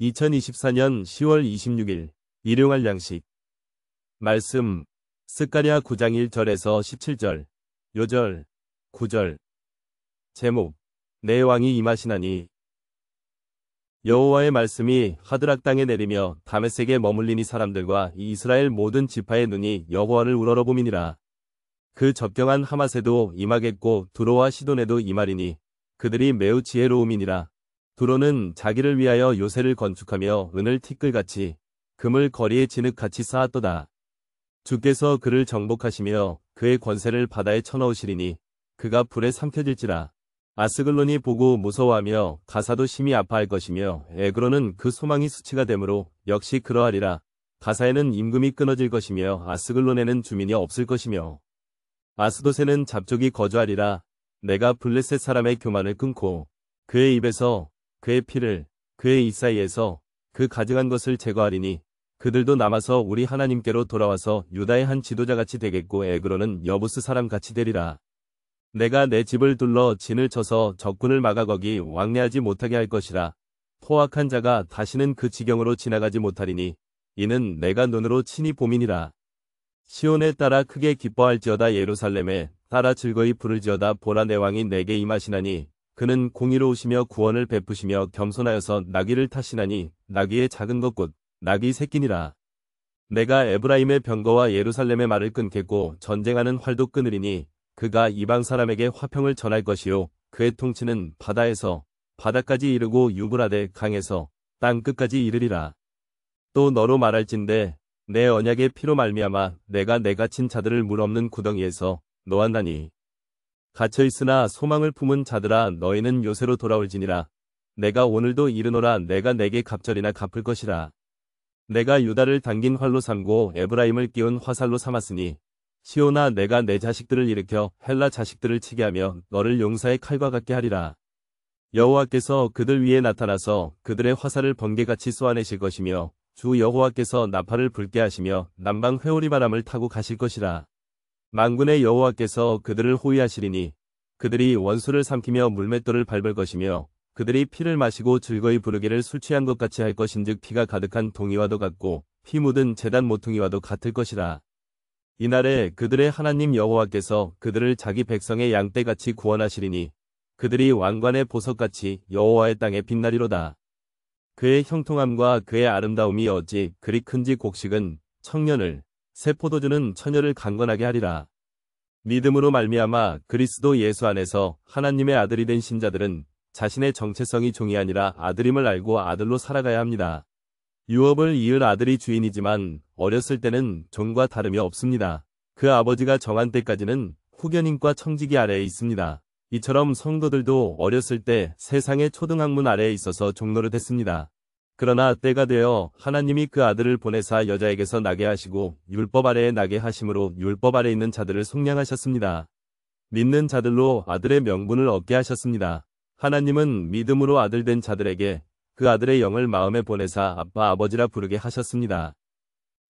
2024년 10월 26일 일용할 양식 말씀 스가랴 9장 1절에서 17절 요절 9절 제목 내 왕이 임하시나니 여호와의 말씀이 하드락 땅에 내리며 다메섹에 머물리니 사람들과 이스라엘 모든 지파의 눈이 여호와를 우러러보미니라 그 접경한 하마세도 임하겠고 두로와 시돈에도 임하리니 그들이 매우 지혜로움이니라 두로는 자기를 위하여 요새를 건축하며 은을 티끌같이 금을 거리에 진흙같이 쌓았도다. 주께서 그를 정복하시며 그의 권세를 바다에 쳐넣으시리니 그가 불에 삼켜질지라. 아스글론이 보고 무서워하며 가사도 심히 아파할 것이며 에그로는 그 소망이 수치가 되므로 역시 그러하리라. 가사에는 임금이 끊어질 것이며 아스글론에는 주민이 없을 것이며 아스도세는 잡족이 거주하리라. 내가 블레셋 사람의 교만을 끊고 그의 입에서 그의 피를 그의 입사이에서 그 가증한 것을 제거하리니 그들도 남아서 우리 하나님께로 돌아와서 유다의 한 지도자같이 되겠고 에그로는 여부스 사람같이 되리라. 내가 내 집을 둘러 진을 쳐서 적군을 막아 거기 왕래하지 못하게 할 것이라. 포악한 자가 다시는 그 지경으로 지나가지 못하리니 이는 내가 눈으로 친히 봄이니라. 시온에 따라 크게 기뻐할지어다 예루살렘에 따라 즐거이 부를지어다 보라 내 왕이 내게 임하시나니 그는 공의로우시며 구원을 베푸시며 겸손하여서 나귀를 타시나니 나귀의 작은 것 곧 나귀 새끼니라. 내가 에브라임의 병거와 예루살렘의 말을 끊겠고 전쟁하는 활도 끊으리니 그가 이방 사람에게 화평을 전할 것이요 그의 통치는 바다에서 바다까지 이르고 유브라데 강에서 땅 끝까지 이르리라. 또 너로 말할진대 내 언약의 피로 말미암아 내가 내가 친 자들을 물 없는 구덩이에서 놓았나니 갇혀있으나 소망을 품은 자들아 너희는 요새로 돌아올지니라. 내가 오늘도 이르노라 내가 내게 갑절이나 갚을 것이라. 내가 유다를 당긴 활로 삼고 에브라임을 끼운 화살로 삼았으니 시오나 내가 내 자식들을 일으켜 헬라 자식들을 치게 하며 너를 용사의 칼과 같게 하리라. 여호와께서 그들 위에 나타나서 그들의 화살을 번개같이 쏘아내실 것이며 주 여호와께서 나팔을 불게 하시며 남방 회오리 바람을 타고 가실 것이라. 만군의 여호와께서 그들을 호위하시리니 그들이 원수를 삼키며 물맷돌을 밟을 것이며 그들이 피를 마시고 즐거이 부르기를 술 취한 것 같이 할 것인즉 피가 가득한 동이와도 같고 피 묻은 재단 모퉁이와도 같을 것이라. 이날에 그들의 하나님 여호와께서 그들을 자기 백성의 양떼같이 구원하시리니 그들이 왕관의 보석같이 여호와의 땅에 빛나리로다. 그의 형통함과 그의 아름다움이 어찌 그리 큰지 곡식은 청년을 새 포도주는 처녀를 강건하게 하리라. 믿음으로 말미암아 그리스도 예수 안에서 하나님의 아들이 된 신자들은 자신의 정체성이 종이 아니라 아들임을 알고 아들로 살아가야 합니다. 유업을 이을 아들이 주인이지만 어렸을 때는 종과 다름이 없습니다. 그 아버지가 정한 때까지는 후견인과 청지기 아래에 있습니다. 이처럼 성도들도 어렸을 때 세상의 초등학문 아래에 있어서 종로를 했습니다. 그러나 때가 되어 하나님이 그 아들을 보내사 여자에게서 나게 하시고 율법 아래에 나게 하심으로 율법 아래 있는 자들을 속량하셨습니다. 믿는 자들로 아들의 명분을 얻게 하셨습니다. 하나님은 믿음으로 아들된 자들에게 그 아들의 영을 마음에 보내사 아빠 아버지라 부르게 하셨습니다.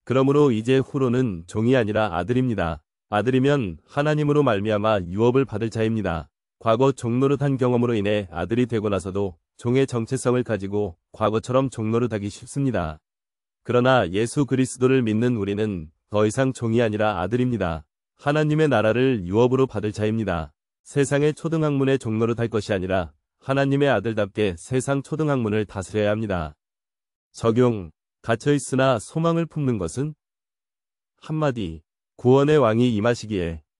그러므로 이제 후로는 종이 아니라 아들입니다. 아들이면 하나님으로 말미암아 유업을 받을 자입니다. 과거 종로릇한 경험으로 인해 아들이 되고 나서도 종의 정체성을 가지고 과거처럼 종로를하기 쉽습니다. 그러나 예수 그리스도를 믿는 우리는 더 이상 종이 아니라 아들입니다. 하나님의 나라를 유업으로 받을 자입니다. 세상의 초등학문의 종로를탈 것이 아니라 하나님의 아들답게 세상 초등학문을 다스려야 합니다. 적용, 갇혀있으나 소망을 품는 것은? 한마디, 구원의 왕이 임하시기에